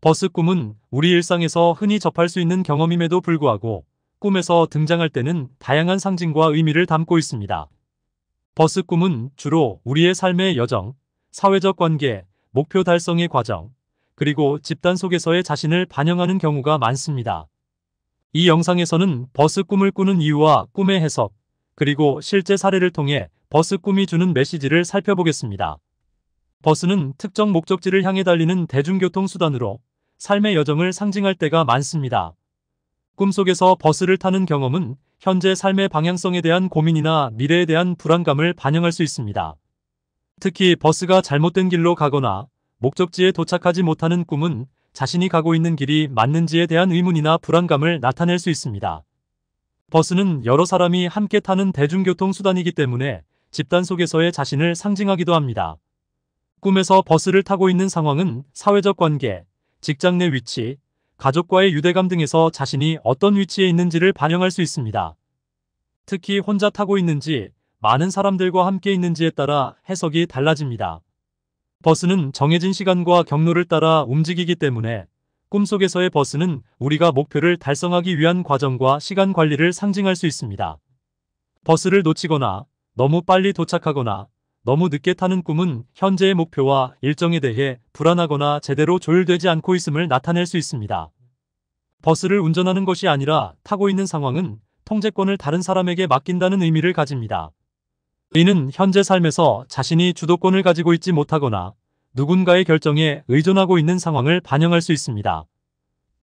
버스 꿈은 우리 일상에서 흔히 접할 수 있는 경험임에도 불구하고 꿈에서 등장할 때는 다양한 상징과 의미를 담고 있습니다. 버스 꿈은 주로 우리의 삶의 여정, 사회적 관계, 목표 달성의 과정, 그리고 집단 속에서의 자신을 반영하는 경우가 많습니다. 이 영상에서는 버스 꿈을 꾸는 이유와 꿈의 해석, 그리고 실제 사례를 통해 버스 꿈이 주는 메시지를 살펴보겠습니다. 버스는 특정 목적지를 향해 달리는 대중교통수단으로 삶의 여정을 상징할 때가 많습니다. 꿈속에서 버스를 타는 경험은 현재 삶의 방향성에 대한 고민이나 미래에 대한 불안감을 반영할 수 있습니다. 특히 버스가 잘못된 길로 가거나 목적지에 도착하지 못하는 꿈은 자신이 가고 있는 길이 맞는지에 대한 의문이나 불안감을 나타낼 수 있습니다. 버스는 여러 사람이 함께 타는 대중교통 수단이기 때문에 집단 속에서의 자신을 상징하기도 합니다. 꿈에서 버스를 타고 있는 상황은 사회적 관계, 직장 내 위치, 가족과의 유대감 등에서 자신이 어떤 위치에 있는지를 반영할 수 있습니다. 특히 혼자 타고 있는지, 많은 사람들과 함께 있는지에 따라 해석이 달라집니다. 버스는 정해진 시간과 경로를 따라 움직이기 때문에 꿈속에서의 버스는 우리가 목표를 달성하기 위한 과정과 시간 관리를 상징할 수 있습니다. 버스를 놓치거나 너무 빨리 도착하거나 너무 늦게 타는 꿈은 현재의 목표와 일정에 대해 불안하거나 제대로 조율되지 않고 있음을 나타낼 수 있습니다. 버스를 운전하는 것이 아니라 타고 있는 상황은 통제권을 다른 사람에게 맡긴다는 의미를 가집니다. 이는 현재 삶에서 자신이 주도권을 가지고 있지 못하거나 누군가의 결정에 의존하고 있는 상황을 반영할 수 있습니다.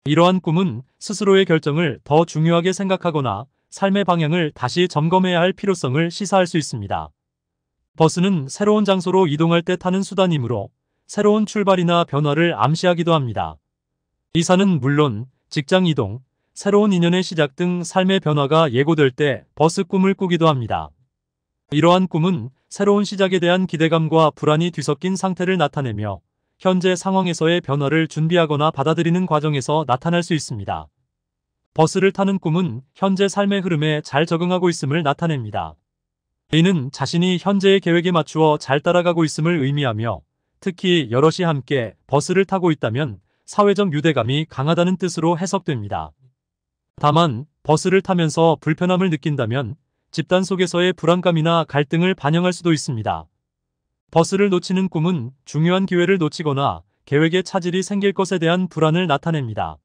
이러한 꿈은 스스로의 결정을 더 중요하게 생각하거나 삶의 방향을 다시 점검해야 할 필요성을 시사할 수 있습니다. 버스는 새로운 장소로 이동할 때 타는 수단이므로 새로운 출발이나 변화를 암시하기도 합니다. 이사는 물론 직장 이동, 새로운 인연의 시작 등 삶의 변화가 예고될 때 버스 꿈을 꾸기도 합니다. 이러한 꿈은 새로운 시작에 대한 기대감과 불안이 뒤섞인 상태를 나타내며 현재 상황에서의 변화를 준비하거나 받아들이는 과정에서 나타날 수 있습니다. 버스를 타는 꿈은 현재 삶의 흐름에 잘 적응하고 있음을 나타냅니다. a 는 자신이 현재의 계획에 맞추어 잘 따라가고 있음을 의미하며 특히 여럿이 함께 버스를 타고 있다면 사회적 유대감이 강하다는 뜻으로 해석됩니다. 다만 버스를 타면서 불편함을 느낀다면 집단 속에서의 불안감이나 갈등을 반영할 수도 있습니다. 버스를 놓치는 꿈은 중요한 기회를 놓치거나 계획에 차질이 생길 것에 대한 불안을 나타냅니다.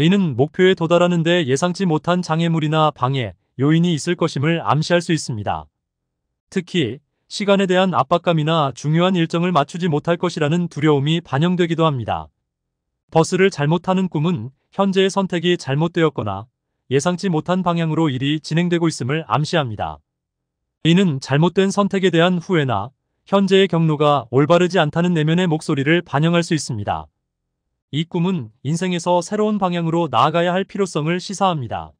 a 는 목표에 도달하는데 예상치 못한 장애물이나 방해, 요인이 있을 것임을 암시할 수 있습니다. 특히 시간에 대한 압박감이나 중요한 일정을 맞추지 못할 것이라는 두려움이 반영되기도 합니다. 버스를 잘못 타는 꿈은 현재의 선택이 잘못되었거나 예상치 못한 방향으로 일이 진행되고 있음을 암시합니다. 이는 잘못된 선택에 대한 후회나 현재의 경로가 올바르지 않다는 내면의 목소리를 반영할 수 있습니다. 이 꿈은 인생에서 새로운 방향으로 나아가야 할 필요성을 시사합니다.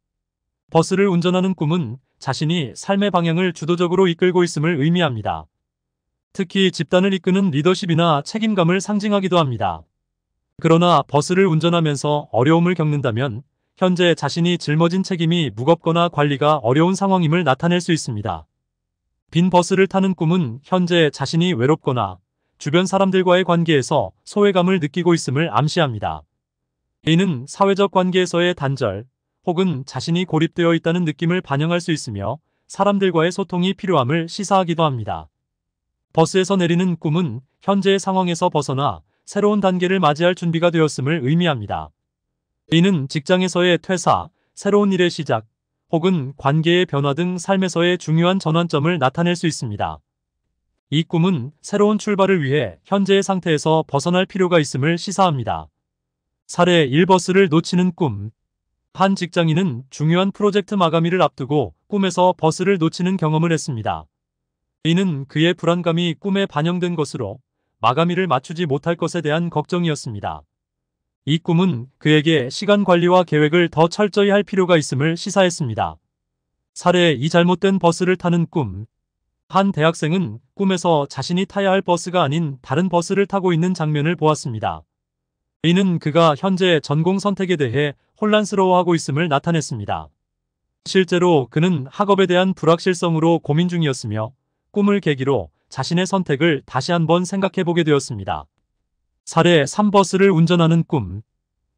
버스를 운전하는 꿈은 자신이 삶의 방향을 주도적으로 이끌고 있음을 의미합니다. 특히 집단을 이끄는 리더십이나 책임감을 상징하기도 합니다. 그러나 버스를 운전하면서 어려움을 겪는다면 현재 자신이 짊어진 책임이 무겁거나 관리가 어려운 상황임을 나타낼 수 있습니다. 빈 버스를 타는 꿈은 현재 자신이 외롭거나 주변 사람들과의 관계에서 소외감을 느끼고 있음을 암시합니다. 이는 사회적 관계에서의 단절, 혹은 자신이 고립되어 있다는 느낌을 반영할 수 있으며 사람들과의 소통이 필요함을 시사하기도 합니다. 버스에서 내리는 꿈은 현재의 상황에서 벗어나 새로운 단계를 맞이할 준비가 되었음을 의미합니다. 이는 직장에서의 퇴사, 새로운 일의 시작, 혹은 관계의 변화 등 삶에서의 중요한 전환점을 나타낼 수 있습니다. 이 꿈은 새로운 출발을 위해 현재의 상태에서 벗어날 필요가 있음을 시사합니다. 사례 1버스를 놓치는 꿈한 직장인은 중요한 프로젝트 마감일을 앞두고 꿈에서 버스를 놓치는 경험을 했습니다. 이는 그의 불안감이 꿈에 반영된 것으로 마감일을 맞추지 못할 것에 대한 걱정이었습니다. 이 꿈은 그에게 시간 관리와 계획을 더 철저히 할 필요가 있음을 시사했습니다. 사례 이 잘못된 버스를 타는 꿈. 한 대학생은 꿈에서 자신이 타야 할 버스가 아닌 다른 버스를 타고 있는 장면을 보았습니다. 이는 그가 현재 전공 선택에 대해 혼란스러워하고 있음을 나타냈습니다. 실제로 그는 학업에 대한 불확실성으로 고민 중이었으며 꿈을 계기로 자신의 선택을 다시 한번 생각해보게 되었습니다. 사례 3버스를 운전하는 꿈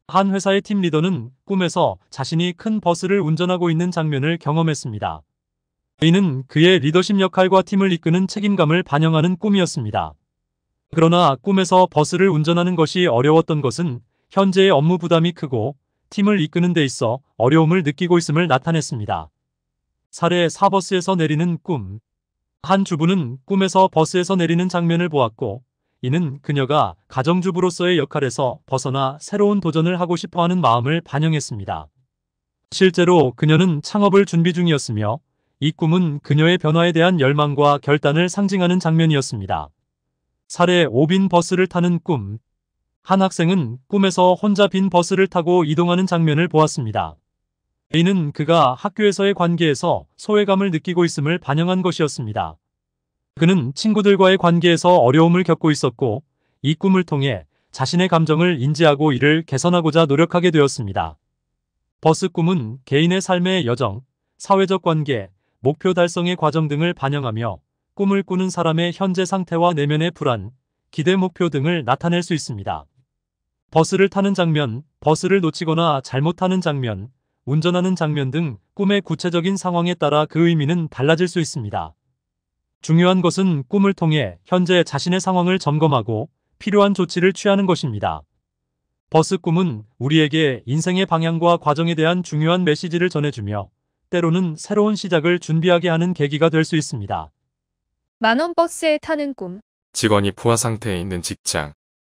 한 회사의 팀 리더는 꿈에서 자신이 큰 버스를 운전하고 있는 장면을 경험했습니다. 이는 그의 리더십 역할과 팀을 이끄는 책임감을 반영하는 꿈이었습니다. 그러나 꿈에서 버스를 운전하는 것이 어려웠던 것은 현재의 업무 부담이 크고 팀을 이끄는 데 있어 어려움을 느끼고 있음을 나타냈습니다. 사례 4버스에서 내리는 꿈 한 주부는 꿈에서 버스에서 내리는 장면을 보았고 이는 그녀가 가정주부로서의 역할에서 벗어나 새로운 도전을 하고 싶어하는 마음을 반영했습니다. 실제로 그녀는 창업을 준비 중이었으며 이 꿈은 그녀의 변화에 대한 열망과 결단을 상징하는 장면이었습니다. 사례 5빈 버스를 타는 꿈한 학생은 꿈에서 혼자 빈 버스를 타고 이동하는 장면을 보았습니다. A는 그가 학교에서의 관계에서 소외감을 느끼고 있음을 반영한 것이었습니다. 그는 친구들과의 관계에서 어려움을 겪고 있었고 이 꿈을 통해 자신의 감정을 인지하고 이를 개선하고자 노력하게 되었습니다. 버스 꿈은 개인의 삶의 여정, 사회적 관계, 목표 달성의 과정 등을 반영하며 꿈을 꾸는 사람의 현재 상태와 내면의 불안, 기대 목표 등을 나타낼 수 있습니다. 버스를 타는 장면, 버스를 놓치거나 잘못 타는 장면, 운전하는 장면 등 꿈의 구체적인 상황에 따라 그 의미는 달라질 수 있습니다. 중요한 것은 꿈을 통해 현재 자신의 상황을 점검하고 필요한 조치를 취하는 것입니다. 버스 꿈은 우리에게 인생의 방향과 과정에 대한 중요한 메시지를 전해주며 때로는 새로운 시작을 준비하게 하는 계기가 될 수 있습니다. 만원 버스에 타는 꿈 직원이 포화 상태에 있는 직장,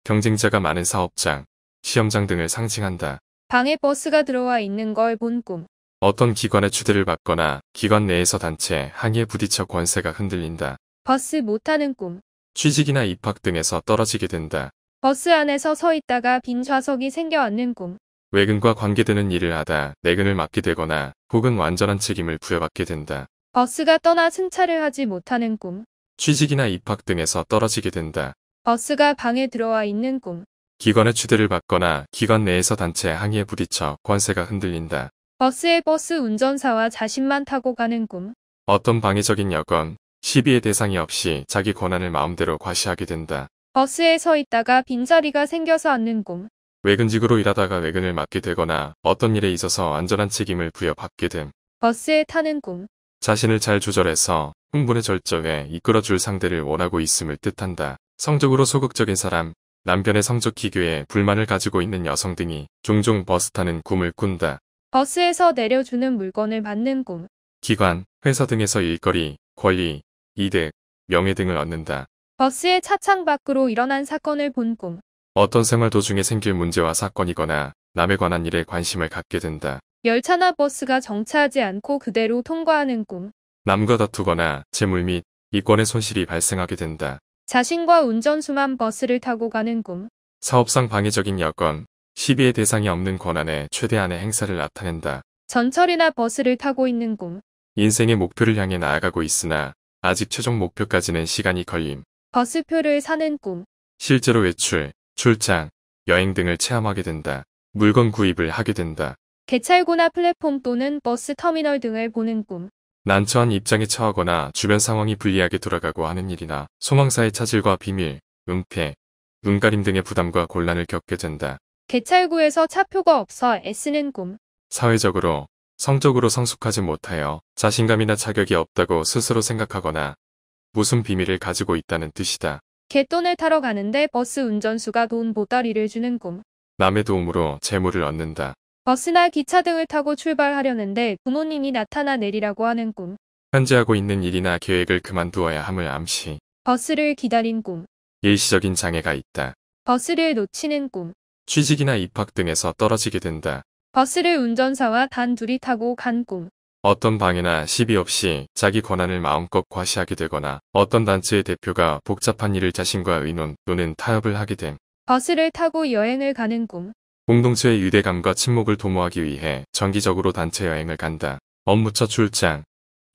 경쟁자가 많은 사업장, 시험장 등을 상징한다. 방에 버스가 들어와 있는 걸 본 꿈. 어떤 기관의 추대를 받거나 기관 내에서 단체, 항의에 부딪혀 권세가 흔들린다. 버스 못하는 꿈. 취직이나 입학 등에서 떨어지게 된다. 버스 안에서 서 있다가 빈 좌석이 생겨 앉는 꿈. 외근과 관계되는 일을 하다 내근을 맡게 되거나 혹은 완전한 책임을 부여받게 된다. 버스가 떠나 승차를 하지 못하는 꿈. 취직이나 입학 등에서 떨어지게 된다. 버스가 방에 들어와 있는 꿈. 기관의 취대를 받거나 기관 내에서 단체 항의에 부딪혀 권세가 흔들린다. 버스에 버스 운전사와 자신만 타고 가는 꿈. 어떤 방해적인 여건, 시비의 대상이 없이 자기 권한을 마음대로 과시하게 된다. 버스에 서 있다가 빈자리가 생겨서 앉는 꿈. 외근직으로 일하다가 외근을 맡게 되거나 어떤 일에 있어서 안전한 책임을 부여받게 됨. 버스에 타는 꿈. 자신을 잘 조절해서 흥분의절정에 이끌어줄 상대를 원하고 있음을 뜻한다. 성적으로 소극적인 사람, 남편의 성적 기교에 불만을 가지고 있는 여성 등이 종종 버스 타는 꿈을 꾼다. 버스에서 내려주는 물건을 받는 꿈. 기관, 회사 등에서 일거리, 권리, 이득, 명예 등을 얻는다. 버스의 차창 밖으로 일어난 사건을 본 꿈. 어떤 생활 도중에 생길 문제와 사건이거나 남에 관한 일에 관심을 갖게 된다. 열차나 버스가 정차하지 않고 그대로 통과하는 꿈. 남과 다투거나 재물 및 이권의 손실이 발생하게 된다. 자신과 운전수만 버스를 타고 가는 꿈. 사업상 방해적인 여건, 시비의 대상이 없는 권한에 최대한의 행사를 나타낸다. 전철이나 버스를 타고 있는 꿈. 인생의 목표를 향해 나아가고 있으나 아직 최종 목표까지는 시간이 걸림. 버스표를 사는 꿈. 실제로 외출, 출장, 여행 등을 체험하게 된다. 물건 구입을 하게 된다. 개찰구나 플랫폼 또는 버스 터미널 등을 보는 꿈. 난처한 입장에 처하거나 주변 상황이 불리하게 돌아가고 하는 일이나 소망사의 차질과 비밀, 은폐, 눈가림 등의 부담과 곤란을 겪게 된다. 개찰구에서 차표가 없어 애쓰는 꿈. 사회적으로, 성적으로 성숙하지 못하여 자신감이나 자격이 없다고 스스로 생각하거나 무슨 비밀을 가지고 있다는 뜻이다. 개돈을 타러 가는데 버스 운전수가 돈 보따리를 주는 꿈. 남의 도움으로 재물을 얻는다. 버스나 기차 등을 타고 출발하려는데 부모님이 나타나 내리라고 하는 꿈. 현재하고 있는 일이나 계획을 그만두어야 함을 암시. 버스를 기다린 꿈. 일시적인 장애가 있다. 버스를 놓치는 꿈. 취직이나 입학 등에서 떨어지게 된다. 버스를 운전사와 단 둘이 타고 간 꿈. 어떤 방해나 시비 없이 자기 권한을 마음껏 과시하게 되거나 어떤 단체의 대표가 복잡한 일을 자신과 의논 또는 타협을 하게 됨. 버스를 타고 여행을 가는 꿈. 공동체의 유대감과 침묵을 도모하기 위해 정기적으로 단체 여행을 간다. 업무처 출장,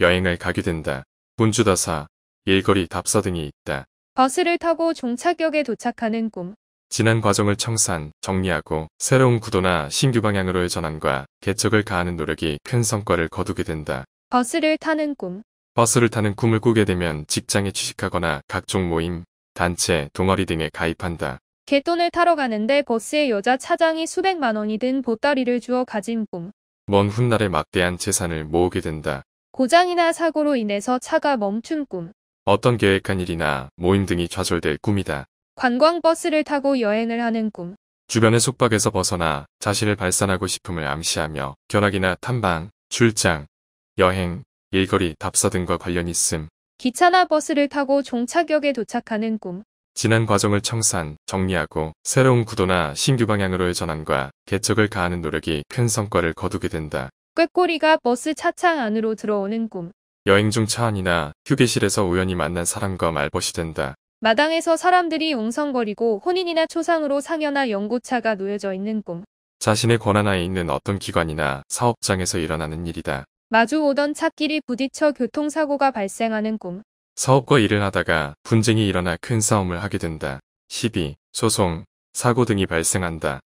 여행을 가게 된다. 분주다사, 일거리 답사 등이 있다. 버스를 타고 종착역에 도착하는 꿈. 지난 과정을 청산, 정리하고 새로운 구도나 신규 방향으로의 전환과 개척을 가하는 노력이 큰 성과를 거두게 된다. 버스를 타는 꿈. 버스를 타는 꿈을 꾸게 되면 직장에 취직하거나 각종 모임, 단체, 동아리 등에 가입한다. 개돈을 타러 가는데 버스에 여자 차장이 수백만 원이 든 보따리를 주어 가진 꿈. 먼 훗날에 막대한 재산을 모으게 된다. 고장이나 사고로 인해서 차가 멈춘 꿈. 어떤 계획한 일이나 모임 등이 좌절될 꿈이다. 관광버스를 타고 여행을 하는 꿈. 주변의 속박에서 벗어나 자신을 발산하고 싶음을 암시하며 견학이나 탐방, 출장, 여행, 일거리, 답사 등과 관련 있음. 기차나 버스를 타고 종착역에 도착하는 꿈. 지난 과정을 청산, 정리하고 새로운 구도나 신규 방향으로의 전환과 개척을 가하는 노력이 큰 성과를 거두게 된다. 꾀꼬리가 버스 차창 안으로 들어오는 꿈. 여행 중 차 안이나 휴게실에서 우연히 만난 사람과 말벗이 된다. 마당에서 사람들이 웅성거리고 혼인이나 초상으로 상여나 연고차가 놓여져 있는 꿈. 자신의 권한하에 있는 어떤 기관이나 사업장에서 일어나는 일이다. 마주오던 차끼리 부딪혀 교통사고가 발생하는 꿈. 사업과 일을 하다가 분쟁이 일어나 큰 싸움을 하게 된다. 12. 소송, 사고 등이 발생한다.